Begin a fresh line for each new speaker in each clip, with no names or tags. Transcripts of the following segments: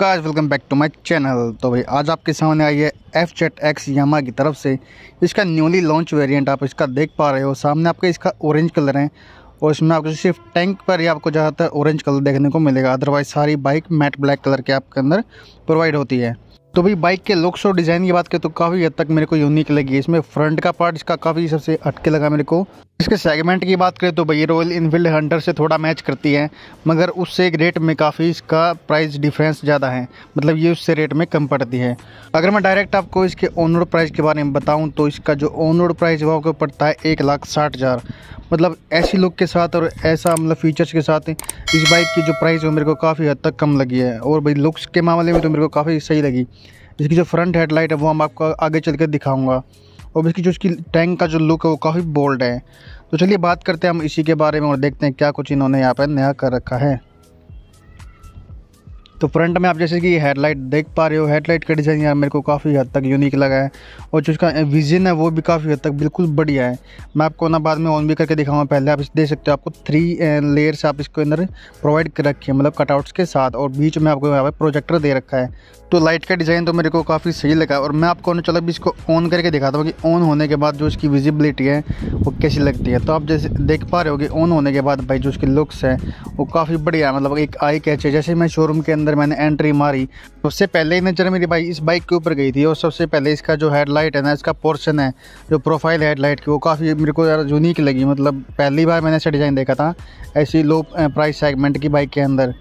guys welcome back to my channel तो भाई आज आपके सामने आई है एफ जेट एक्स यामा की तरफ से इसका न्यूली लॉन्च वेरिएंट आप इसका देख पा रहे हो सामने आपका इसका ऑरेंज कलर है और इसमें आपको सिर्फ टैंक पर ही आपको ज़्यादातर ऑरेंज कलर देखने को मिलेगा अदरवाइज सारी बाइक मैट ब्लैक कलर के आपके अंदर प्रोवाइड होती है तो भाई बाइक के लुक्स और डिज़ाइन की बात करें तो काफ़ी हद तक मेरे को यूनिक लगी इसमें फ्रंट का पार्ट इसका काफ़ी सबसे अटके लगा मेरे को इसके सेगमेंट की बात करें तो भाई रॉयल इनफील्ड हंटर से थोड़ा मैच करती है मगर उससे रेट में काफ़ी इसका प्राइस डिफरेंस ज़्यादा है मतलब ये उससे रेट में कम पड़ती है अगर मैं डायरेक्ट आपको इसके ऑन रोड प्राइस के बारे में बताऊँ तो इसका जो ऑन रोड प्राइस है वो पड़ता है एक लाख साठ हज़ार मतलब ऐसी लुक के साथ और ऐसा मतलब फीचर्स के साथ इस बाइक की जो प्राइस है मेरे को काफ़ी हद तक कम लगी है और भाई लुक्स के मामले में तो मेरे को काफ़ी सही लगी इसकी जो फ्रंट हेडलाइट है वो हम आपको आगे चल कर दिखाऊँगा और इसकी जो इसकी टैंक का जो लुक है वो काफ़ी बोल्ड है तो चलिए बात करते हैं हम इसी के बारे में और देखते हैं क्या कुछ इन्होंने यहाँ पर नया कर रखा है तो फ्रंट में आप जैसे कि हेडलाइट देख पा रहे हो हेडलाइट का डिज़ाइन यार मेरे को काफ़ी हद तक यूनिक लगा है और जो उसका विजन है वो भी काफ़ी हद तक बिल्कुल बढ़िया है मैं आपको ना बाद में ऑन भी करके दिखाऊंगा पहले आप इस देख सकते हो आपको थ्री लेयर्स आप इसके अंदर प्रोवाइड कर रखी है मतलब कटआउट्स के साथ और बीच में आपको यहाँ पर प्रोजेक्टर दे रखा है तो लाइट का डिज़ाइन तो मेरे को काफ़ी सही लगा और मैं आपको चलो अभी इसको ऑन करके दिखाता हूँ कि ऑन होने के बाद जो इसकी विजिबिलिटी है वो कैसी लगती है तो आप जैसे देख पा रहे हो कि ऑन होने के बाद भाई जो उसकी लुक्स है वो काफ़ी बढ़िया मतलब एक आई कैच है जैसे मैं शोरूम के अंदर अंदर मैंने एंट्री मारी उससे पहले ही नज़र मेरी भाई इस बाइक के ऊपर गई थी और सबसे पहले इसका जो हेडलाइट है ना इसका पोर्शन है जो प्रोफाइल हेडलाइट की वो काफ़ी मेरे को यार यूनिक लगी मतलब पहली बार मैंने ऐसा डिज़ाइन देखा था ऐसी लो प्राइस सेगमेंट की बाइक के अंदर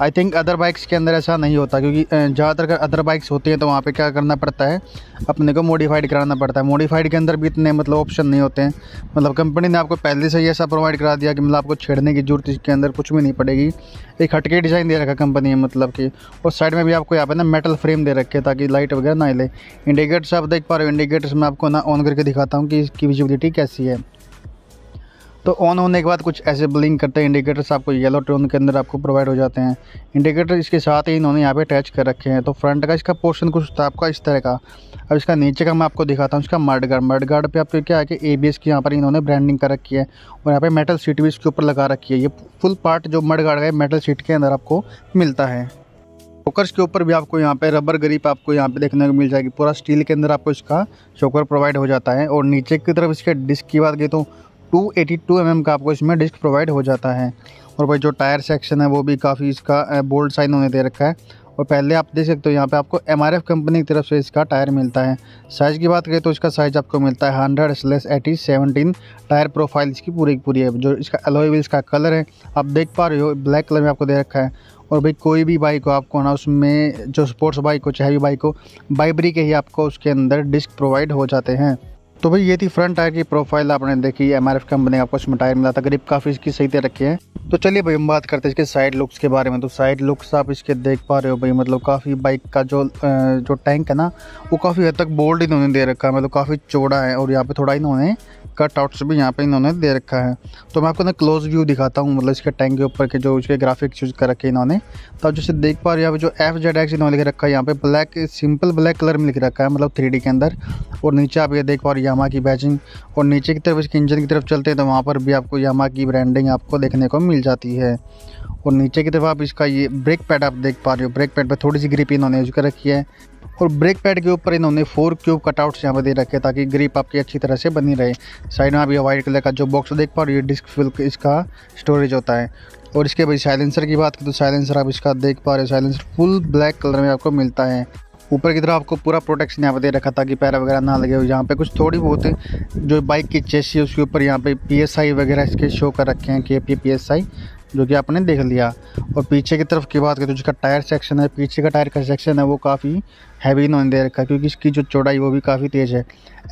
आई थिंक अदर बाइक्स के अंदर ऐसा नहीं होता क्योंकि ज़्यादातर अदर बाइक्स होती हैं तो वहाँ पे क्या करना पड़ता है अपने को मॉडिफाइड कराना पड़ता है मॉडिफाइड के अंदर भी इतने मतलब ऑप्शन नहीं होते हैं मतलब कंपनी ने आपको पहले से ही ऐसा प्रोवाइड करा दिया कि मतलब आपको छेड़ने की जरूरत इसके अंदर कुछ भी नहीं पड़ेगी एक हटके डिज़ाइन दे रखा कंपनी ने मतलब कि और साइड में भी आपको यहाँ पे ना मेटल फ्रेम दे रखे ताकि लाइट वगैरह ना ले इंडिकेटर्स आप देख पा रहे हो इंडिकेटर्स मैं आपको ना ऑन करके दिखाता हूँ कि इसकी विजिबिलिटी कैसी है तो ऑन होने के बाद कुछ ऐसे ब्लिंक करते हैं इंडिकेटर्स आपको येलो टोन के अंदर आपको प्रोवाइड हो जाते हैं इंडिकेटर इसके साथ ही इन्होंने यहाँ पे अटैच कर रखे हैं तो फ्रंट का इसका पोर्शन कुछ था आपका इस तरह का अब इसका नीचे का मैं आपको दिखाता हूँ इसका मर्ड गार्ड मर्ड गार्ड पर आपको क्या है कि ए की यहाँ पर इन्होंने ब्रांडिंग कर रखी है और यहाँ पर मेटल सीट भी इसके ऊपर लगा रखी है ये फुल पार्ट जो मर्ड गार्ड का है मेटल सीट के अंदर आपको मिलता है चोकर्स के ऊपर भी आपको यहाँ पे रबर ग्रिप आपको यहाँ पे देखने को मिल जाएगी पूरा स्टील के अंदर आपको इसका चोकर प्रोवाइड हो जाता है और नीचे की तरफ इसके डिस्क की बात की तो 282 mm का आपको इसमें डिस्क प्रोवाइड हो जाता है और भाई जो टायर सेक्शन है वो भी काफ़ी इसका बोल्ड साइन होने दे रखा है और पहले आप देख सकते हो यहाँ पे आपको एम कंपनी की तरफ से इसका टायर मिलता है साइज़ की बात करें तो इसका साइज़ आपको मिलता है hundred slash eighty seventeen tyre profile इसकी पूरी की पूरी है जो इसका एलोई इसका का कलर है आप देख पा रहे हो ब्लैक कलर में आपको दे रखा है और भाई कोई भी बाइक हो आपको ना उसमें जो स्पोर्ट्स बाइक हो चाहे भी बाइक हो बाइबरी के ही आपको उसके अंदर डिस्क प्रोवाइड हो जाते हैं तो भाई ये थी फ्रंट टायर की प्रोफाइल आपने देखी एम आर एफ कंपनी आपको इसमें टायर मिला था ग्रिप काफ़ी इसकी सही तरह रखी है तो चलिए भाई हम बात करते हैं इसके साइड लुक्स के बारे में तो साइड लुक्स आप इसके देख पा रहे हो भाई मतलब काफ़ी बाइक का जो जो टैंक है ना वो काफ़ी हद तक बोल्ड इन्होंने दे रखा है मतलब काफ़ी चौड़ा है और यहाँ पे थोड़ा इन्होंने कट आउट्स भी यहाँ पे इन्होंने दे रखा है तो मैं आपको ना क्लोज व्यू दिखाता हूँ मतलब इसके टैंक के ऊपर के जो इसके ग्राफिक्स यूज़ कर रखे इन्होंने तो आप जैसे देख पा रहे हो यहाँ पे जो एफ जेड एक्स इन्होंने लिख रखा है यहाँ पे ब्लैक सिंपल ब्लैक कलर में लिख रखा है मतलब थ्री के अंदर और नीचे आप ये देख पा रहे हो यामा की बैचिंग और नीचे की तरफ इसके इंजन की तरफ चलते हैं तो वहाँ पर भी आपको यामा की ब्रांडिंग आपको देखने को मिल जाती है और नीचे की तरफ आप इसका ये ब्रेक पैड आप देख पा रहे हो ब्रेक पैड पर थोड़ी सी ग्रिप इन्होंने यूज कर रखी है और ब्रेक पैड के ऊपर इन्होंने फोर क्यूब कटआउट्स यहाँ पर दे रखे हैं ताकि ग्रिप आपकी अच्छी तरह से बनी रहे साइड में आप ये वाइट कलर का जो बॉक्स देख पा रहे हो ये डिस्क फिल इसका स्टोरेज होता है और इसके बाद साइलेंसर की बात करें तो साइलेंसर आप इसका देख पा रहे हो साइलेंसर फुल ब्लैक कलर में आपको मिलता है ऊपर की तरफ आपको पूरा प्रोटेक्शन यहाँ पर दे रखा ताकि पैर वगैरह ना लगे हो यहाँ पे कुछ थोड़ी बहुत जो बाइक की चेसी है उसके ऊपर यहाँ पे पीएसआई वगैरह इसके शो कर रखे हैं कि ये पीएसआई जो कि आपने देख लिया और पीछे की तरफ की बात करें तो जिसका टायर सेक्शन है पीछे का टायर का सेक्शन है वो काफ़ी हैवी इन्होंने दे रखा है क्योंकि इसकी जो चौड़ाई वो भी काफ़ी तेज़ है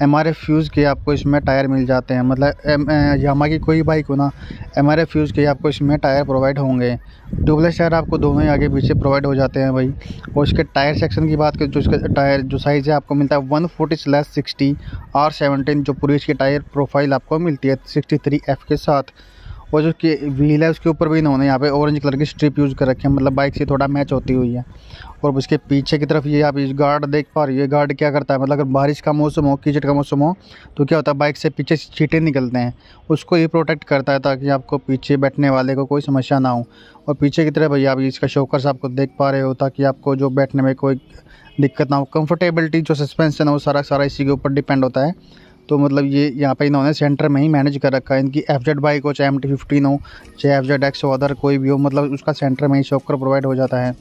एम आर एफ फ्यूज़ के आपको इसमें टायर मिल जाते हैं मतलब यामा की कोई बाइक हो ना एम आर एफ फ्यूज़ के आपको इसमें टायर प्रोवाइड होंगे ट्यूबलेस टायर आपको दोनों ही आगे पीछे प्रोवाइड हो जाते हैं भाई और इसके टायर सेक्शन की बात करें तो इसका टायर जो साइज़ है आपको मिलता है one forty slash sixty R seventeen जो पूरी इसकी टायर प्रोफाइल आपको मिलती है सिक्सटी थ्री एफ़ के साथ और जो कि व्हील है उसके ऊपर भी इन्होंने यहाँ पे ऑरेंज कलर की स्ट्रिप यूज़ कर रखी है मतलब बाइक से थोड़ा मैच होती हुई है और उसके पीछे की तरफ ये आप इस गार्ड देख पा रही है गार्ड क्या करता है मतलब अगर बारिश का मौसम हो कीचड़ का मौसम हो तो क्या होता है बाइक से पीछे छीटे निकलते हैं उसको ये प्रोटेक्ट करता है ताकि आपको पीछे बैठने वाले को कोई समस्या ना हो और पीछे की तरफ भैया आप इसका शोकर्स आपको देख पा रहे हो ताकि आपको जो बैठने में कोई दिक्कत ना हो कम्फर्टेबिलिटी जो सस्पेंसन है वो सारा सारा इसी के ऊपर डिपेंड होता है तो मतलब ये यहाँ पे इन्होंने सेंटर में ही मैनेज कर रखा है इनकी एफ जेड बाइक हो चाहे एम टी फिफ्टीन हो चाहे एफ जेड एक्स हो अदर कोई भी हो मतलब उसका सेंटर में ही शॉकर प्रोवाइड हो जाता है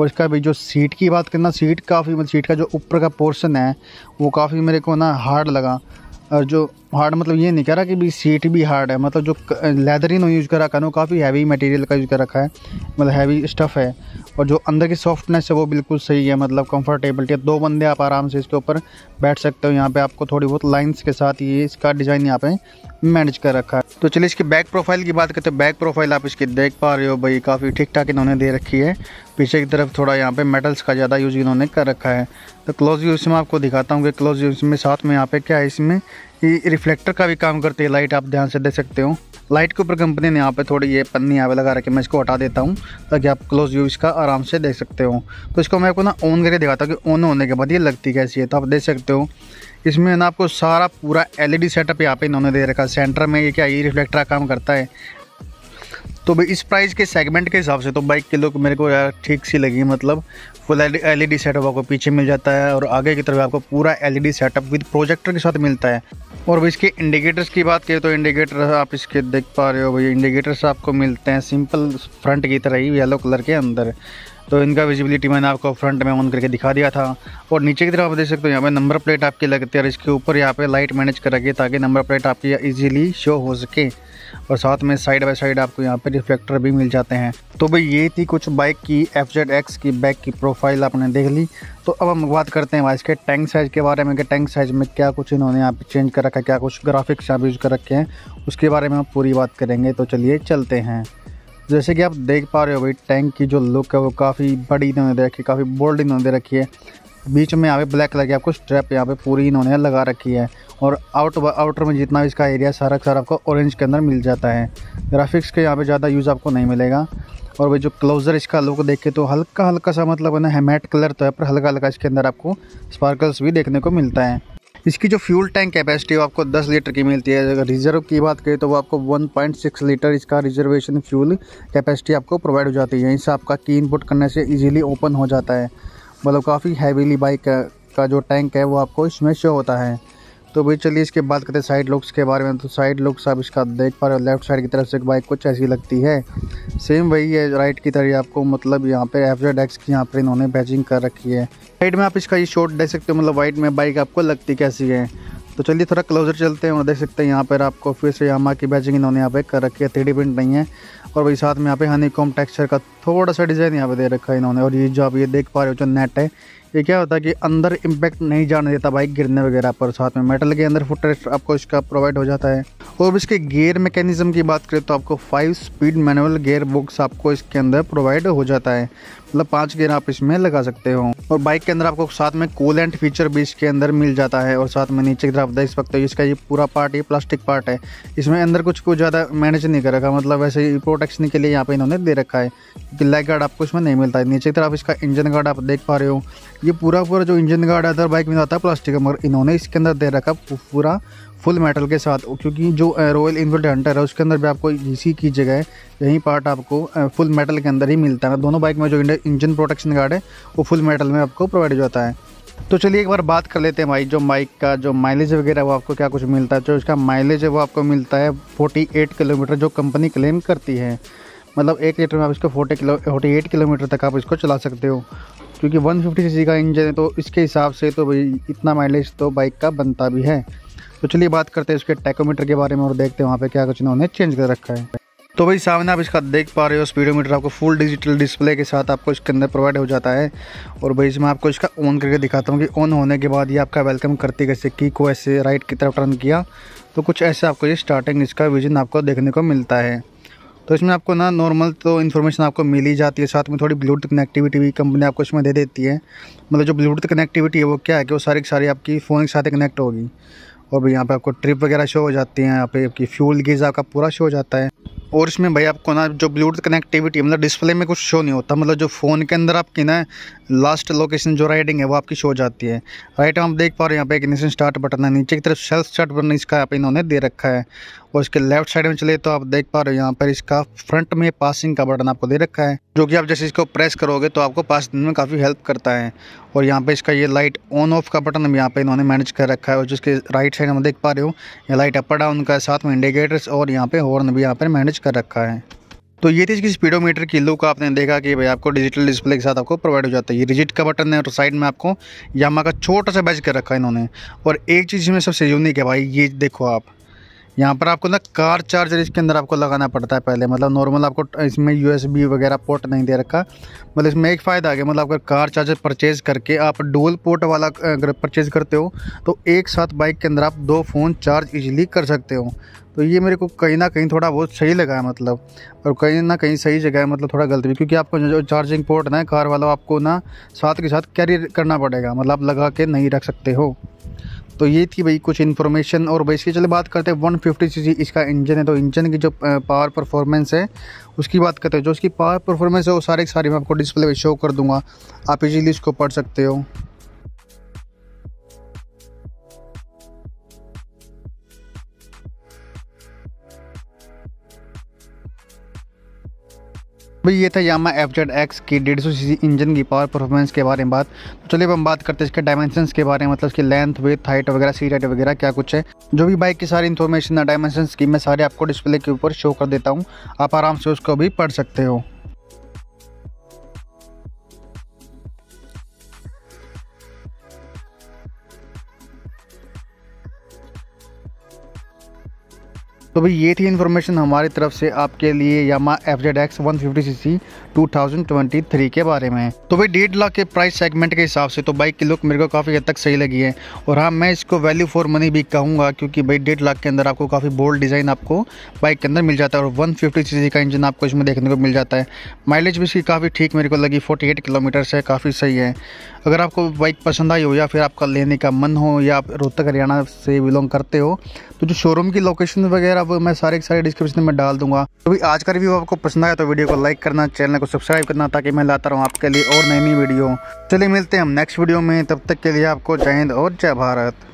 और इसका भी जो सीट की बात करना सीट काफ़ी मतलब सीट का जो ऊपर का पोर्शन है वो काफ़ी मेरे को ना हार्ड लगा और जो हार्ड मतलब ये नहीं कह रहा कि भी सीट भी हार्ड है मतलब जो लेदर ही नो यूज़ कर रखा है ना काफ़ी हैवी मटेरियल का यूज़ कर रखा है मतलब हैवी स्टफ़ है और जो अंदर की सॉफ्टनेस है वो बिल्कुल सही है मतलब कंफर्टेबल दो बंदे आप आराम से इसके ऊपर बैठ सकते हो यहाँ पे आपको थोड़ी बहुत लाइंस के साथ ये इसका डिज़ाइन यहाँ पे मैनेज कर रखा है तो चलिए इसकी बैक प्रोफाइल की बात करते हैं बैक प्रोफाइल आप इसकी देख पा रहे हो भाई काफ़ी ठीक ठाक इन्होंने दे रखी है पीछे की तरफ थोड़ा यहाँ पे मेटल्स का ज़्यादा यूज़ इन्होंने कर रखा है तो क्लोज यूज में आपको दिखाता हूँ कि क्लोज यूज में साथ में यहाँ पे क्या है इसमें रिफ्लेक्टर का भी काम करती है लाइट आप ध्यान से देख सकते हो लाइट के ऊपर कंपनी ने यहाँ पे थोड़ी ये पन्नी आवे लगा रखी मैं इसको हटा देता हूँ ताकि आप क्लोज व्यू इसका आराम से देख सकते हो तो इसको मैं आपको ना ऑन करके दिखाता हूँ कि ऑन होने के बाद ये लगती कैसी है तो आप देख सकते हो इसमें ना आपको सारा पूरा एलईडी सेटअप यहाँ पे इन्होंने दे रखा है सेंटर में ये क्या ये रिफ्लेक्टर का काम करता है तो भाई इस प्राइस के सेगमेंट के हिसाब से तो बाइक के लुक मेरे को यार ठीक सी लगी मतलब फुल एलईडी सेटअप आपको पीछे मिल जाता है और आगे की तरफ आपको पूरा एलईडी सेटअप विद प्रोजेक्टर के साथ मिलता है और भाई इसके इंडिकेटर्स की बात करें तो इंडिकेटर आप इसके देख पा रहे हो भाई इंडिकेटर्स आपको मिलते हैं सिंपल फ्रंट की तरह ही येलो कलर के अंदर तो इनका विजिबिलिटी मैंने आपको फ्रंट में ऑन करके दिखा दिया था और नीचे की तरफ आप देख सकते हो यहाँ पे नंबर प्लेट आपकी लगती है और इसके ऊपर यहाँ पे लाइट मैनेज कर रखी है ताकि नंबर प्लेट आपकी इजीली शो हो सके और साथ में साइड बाई साइड आपको यहाँ पे रिफ्लेक्टर भी मिल जाते हैं तो भाई ये थी कुछ बाइक की एफ जेड एक्स की बाइक की प्रोफाइल आपने देख ली तो अब हम बात करते हैं इसके टैंक साइज़ के बारे में कि टैंक साइज़ में क्या कुछ इन्होंने यहाँ पे चेंज कर रखा है क्या कुछ ग्राफिक्स यहाँ यूज़ कर रखे हैं उसके बारे में हम पूरी बात करेंगे तो चलिए चलते हैं जैसे कि आप देख पा रहे हो भाई टैंक की जो लुक है वो काफ़ी बड़ी इन्होंने दे रखी है काफ़ी बोल्ड इन्होंने दे रखी है बीच में यहाँ पे ब्लैक की आपको स्ट्रैप यहाँ पे पूरी इन्होंने लगा रखी है और आउट आउटर में जितना इसका एरिया सारा सारा आपको ऑरेंज के अंदर मिल जाता है ग्राफिक्स के यहाँ पे ज़्यादा यूज़ आपको नहीं मिलेगा और वही जो क्लोजर इसका लुक देखे तो हल्का हल्का सा मतलब है ना हेमेट कलर तो है पर हल्का हल्का इसके अंदर आपको स्पार्कल्स भी देखने को मिलता है इसकी जो फ्यूल टैंक कैपेसिटी वो आपको 10 लीटर की मिलती है अगर रिजर्व की बात करें तो वो आपको 1.6 लीटर इसका रिजर्वेशन फ्यूल कैपेसिटी आपको प्रोवाइड हो जाती है यहीं से आपका की इनपुट करने से इजीली ओपन हो जाता है मतलब काफ़ी हैवीली बाइक का जो टैंक है वो आपको इसमें शो होता है तो भाई चलिए इसके बात करते हैं साइड लुक्स के बारे में तो साइड लुक्स आप इसका देख पा रहे हो लेफ्ट साइड की तरफ से बाइक कुछ ऐसी लगती है सेम वही है राइट की तरह आपको मतलब यहाँ पे एफ जेड एक्स की यहाँ पर इन्होंने बैचिंग कर रखी है साइड में आप इसका ये शॉट देख सकते हो मतलब वाइट में बाइक आपको लगती कैसी है तो चलिए थोड़ा क्लोजर चलते हैं और देख सकते हैं यहाँ पर आपको फिर से यामा की बैचिंग इन्होंने यहाँ पे कर रखी है थ्री प्रिंट नहीं है और वही साथ में यहाँ पे हनी कॉम टेक्सचर का थोड़ा सा डिज़ाइन यहाँ पे दे रखा है इन्होंने और ये जो आप ये देख पा रहे हो जो नेट है ये क्या होता है कि अंदर इम्पैक्ट नहीं जाने देता बाइक गिरने वगैरह पर साथ में मेटल के अंदर फुटरेस्ट आपको इसका प्रोवाइड हो जाता है और इसके गेयर मैकेनिज्म की बात करें तो आपको five speed manual gear box आपको इसके अंदर प्रोवाइड हो जाता है मतलब पाँच गेयर आप इसमें लगा सकते हो और बाइक के अंदर आपको साथ में कूलेंट फीचर भी इसके अंदर मिल जाता है और साथ में नीचे की तरफ देख सकते हो इसका ये पूरा पार्ट ये प्लास्टिक पार्ट है इसमें अंदर कुछ कुछ ज़्यादा मैनेज नहीं कर रखा मतलब वैसे प्रोटेक्शन के लिए यहाँ पे इन्होंने दे रखा है क्योंकि लेग गार्ड आपको इसमें नहीं मिलता है नीचे की तरफ इसका इंजन गार्ड आप देख पा रहे हो ये पूरा पूरा जो इंजन गार्ड अदर बाइक में आता है प्लास्टिक का मगर इन्होंने इसके अंदर दे रखा पूरा फुल मेटल के साथ क्योंकि जो रॉयल इनफील्ड हंटर है उसके अंदर भी आपको इसी की जगह यही पार्ट आपको फुल मेटल के अंदर ही मिलता है दोनों बाइक में जो इंजन प्रोटेक्शन गार्ड है वो फुल मेटल में आपको प्रोवाइड हो जाता है तो चलिए एक बार बात कर लेते हैं भाई जो बाइक का जो माइलेज वगैरह वो आपको क्या कुछ मिलता है जो तो इसका माइलेज है वो आपको मिलता है 48 किलोमीटर जो कंपनी क्लेम करती है मतलब एक लीटर में आप इसको फोर्टी किलो एट किलोमीटर तक आप इसको चला सकते हो क्योंकि 150 सीसी का इंजन है तो इसके हिसाब से तो भाई इतना माइलेज तो बाइक का बनता भी है तो चलिए बात करते हैं इसके टैकोमीटर के बारे में और देखते हैं वहाँ पे क्या कुछ इन्होंने चेंज कर रखा है तो भाई सामने आप इसका देख पा रहे हो स्पीडोमीटर आपको फुल डिजिटल डिस्प्ले के साथ आपको इसके अंदर प्रोवाइड हो जाता है और भाई इसमें आपको इसका ऑन करके दिखाता हूँ कि ऑन होने के बाद ये आपका वेलकम करती कैसे की को ऐसे राइट की तरफ टर्न किया तो कुछ ऐसे आपको ये स्टार्टिंग इसका विजन आपको देखने को मिलता है तो इसमें आपको ना नॉर्मल तो इन्फॉर्मेशन आपको मिल ही जाती है साथ में थोड़ी ब्लूटूथ कनेक्टिविटी भी कंपनी आपको इसमें दे देती है मतलब जो ब्लूटूथ कनेक्टिविटी है वो क्या है कि वो सारी सारी आपकी फ़ोन के साथ कनेक्ट होगी और यहाँ पे आपको ट्रिप वगैरह शो हो जाती है यहाँ पे आपकी फ्यूल गीज़ आपका पूरा शो हो जाता है और इसमें भाई आपको ना जो ब्लूटूथ कनेक्टिविटी मतलब डिस्प्ले में कुछ शो नहीं होता मतलब जो फ़ोन के अंदर आपकी ना लास्ट लोकेशन जो राइडिंग है वो आपकी शो जाती है राइट हम देख पा रहे हैं यहाँ पे एक इग्निशन स्टार्ट बटन है नीचे की तरफ सेल्फ स्टार्ट बटन इसका यहाँ इन्होंने दे रखा है और इसके लेफ्ट साइड में चले तो आप देख पा रहे हो यहाँ पर इसका फ्रंट में पासिंग का बटन आपको दे रखा है जो कि आप जैसे इसको प्रेस करोगे तो आपको पास में काफ़ी हेल्प करता है और यहाँ पे इसका ये लाइट ऑन ऑफ का बटन भी यहाँ पे इन्होंने मैनेज कर रखा है और जिसके राइट साइड में देख पा रहे हो ये लाइट अपर डाउन का साथ में इंडिकेटर्स और यहाँ पे हॉर्न भी यहाँ पर मैनेज कर रखा है तो ये थी इसकी स्पीडोमीटर की लुक आपने देखा कि भाई आपको डिजिटल डिस्प्ले के साथ आपको प्रोवाइड हो जाता है ये रिजिट का बटन है और साइड में आपको यामा का छोटा सा बैच कर रखा है इन्होंने और एक चीज़ में सबसे यूनिक है भाई ये देखो आप यहाँ पर आपको ना कार चार्जर इसके अंदर आपको लगाना पड़ता है पहले मतलब नॉर्मल आपको इसमें यूएसबी वगैरह पोर्ट नहीं दे रखा मतलब इसमें एक फ़ायदा आ गया मतलब अगर कार चार्जर परचेज करके आप डोल पोर्ट वाला अगर परचेज करते हो तो एक साथ बाइक के अंदर आप दो फ़ोन चार्ज इजीली कर सकते हो तो ये मेरे को कहीं ना कहीं थोड़ा बहुत सही लगा है मतलब और कहीं ना कहीं सही जगह है मतलब थोड़ा गलत भी क्योंकि आपको जो चार्जिंग पोर्ट ना कार वाला आपको ना साथ के साथ कैरी करना पड़ेगा मतलब आप लगा के नहीं रख सकते हो तो ये थी भाई कुछ इन्फॉर्मेशन और भाई इसकी चले बात करते हैं वन फिफ्टी सी इसका इंजन है तो इंजन की जो पावर परफॉर्मेंस है उसकी बात करते हैं जो इसकी पावर परफॉर्मेंस है वो सारे सारी मैं आपको डिस्प्ले पर शो कर दूंगा आप इजीली इसको पढ़ सकते हो भाई ये था यामा एफ जेड एक्स की डेढ़ सौ सी इंजन की पावर परफॉर्मेंस के बारे में बात तो चलिए अब हम बात करते हैं इसके डायमेंशन के बारे में मतलब इसकी लेंथ वेथ हाइट वगैरह सीट हाइट वगैरह क्या कुछ है जो भी बाइक की सारी इन्फॉर्मेशन है डायमेंशन की मैं सारे आपको डिस्प्ले के ऊपर शो कर देता हूँ आप आराम से उसको भी पढ़ सकते हो तो भाई ये थी इन्फॉर्मेशन हमारी तरफ से आपके लिए Yamaha F Z X one fifty C C two thousand twenty three के बारे में तो भाई डेढ़ लाख के प्राइस सेगमेंट के हिसाब से तो बाइक की लुक मेरे को काफ़ी हद तक सही लगी है और हाँ मैं इसको वैल्यू फॉर मनी भी कहूँगा क्योंकि भाई डेढ़ लाख के अंदर आपको काफ़ी बोल्ड डिज़ाइन आपको बाइक के अंदर मिल जाता है और वन फिफ्टी का इंजन आपको इसमें देखने को मिल जाता है माइलेज भी इसकी काफ़ी ठीक मेरे को लगी फोर्टी किलोमीटर से काफ़ी सही है अगर आपको बाइक पसंद आई हो या फिर आपका लेने का मन हो या आप रोहतक हरियाणा से बिलोंग करते हो तो जो शोरूम की लोकेशन वगैरह वो मैं सारे सारे डिस्क्रिप्शन में डाल दूंगा तो भी आज का रिव्यू आपको पसंद आया तो वीडियो को लाइक करना चैनल को सब्सक्राइब करना ताकि मैं लाता हूँ आपके लिए और नई नई वीडियो चलिए मिलते हैं हम नेक्स्ट वीडियो में तब तक के लिए आपको जय हिंद और जय भारत